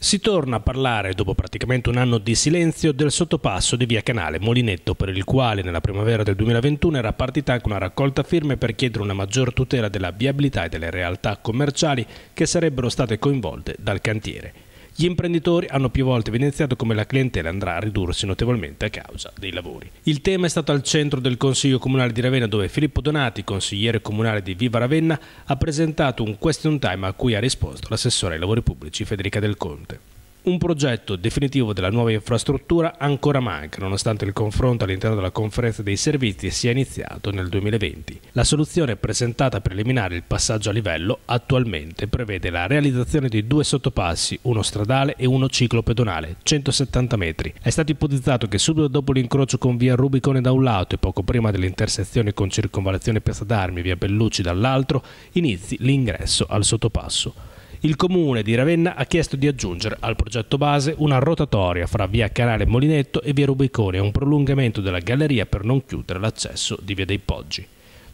Si torna a parlare, dopo praticamente un anno di silenzio, del sottopasso di via Canale Molinetto, per il quale nella primavera del 2021 era partita anche una raccolta firme per chiedere una maggior tutela della viabilità e delle realtà commerciali che sarebbero state coinvolte dal cantiere. Gli imprenditori hanno più volte evidenziato come la clientela andrà a ridursi notevolmente a causa dei lavori. Il tema è stato al centro del Consiglio Comunale di Ravenna dove Filippo Donati, consigliere comunale di Viva Ravenna, ha presentato un question time a cui ha risposto l'assessore ai lavori pubblici Federica Del Conte. Un progetto definitivo della nuova infrastruttura ancora manca, nonostante il confronto all'interno della conferenza dei servizi sia iniziato nel 2020. La soluzione presentata per eliminare il passaggio a livello attualmente prevede la realizzazione di due sottopassi, uno stradale e uno ciclopedonale, 170 metri. È stato ipotizzato che subito dopo l'incrocio con via Rubicone da un lato e poco prima dell'intersezione con circonvalazione Piazza d'Armi e via Bellucci dall'altro, inizi l'ingresso al sottopasso il comune di Ravenna ha chiesto di aggiungere al progetto base una rotatoria fra via Canale Molinetto e via Rubicone e un prolungamento della galleria per non chiudere l'accesso di via dei Poggi.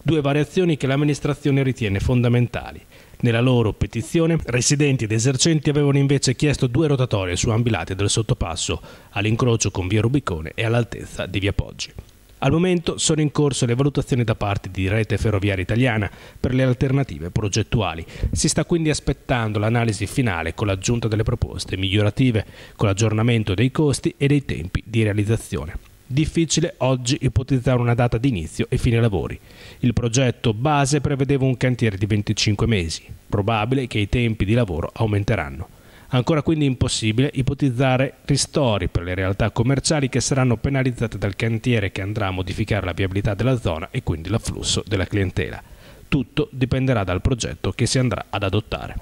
Due variazioni che l'amministrazione ritiene fondamentali. Nella loro petizione, residenti ed esercenti avevano invece chiesto due rotatorie su ambi lati del sottopasso, all'incrocio con via Rubicone e all'altezza di via Poggi. Al momento sono in corso le valutazioni da parte di Rete Ferroviaria Italiana per le alternative progettuali. Si sta quindi aspettando l'analisi finale con l'aggiunta delle proposte migliorative, con l'aggiornamento dei costi e dei tempi di realizzazione. Difficile oggi ipotizzare una data di inizio e fine lavori. Il progetto base prevedeva un cantiere di 25 mesi. Probabile che i tempi di lavoro aumenteranno. Ancora quindi impossibile ipotizzare ristori per le realtà commerciali che saranno penalizzate dal cantiere che andrà a modificare la viabilità della zona e quindi l'afflusso della clientela. Tutto dipenderà dal progetto che si andrà ad adottare.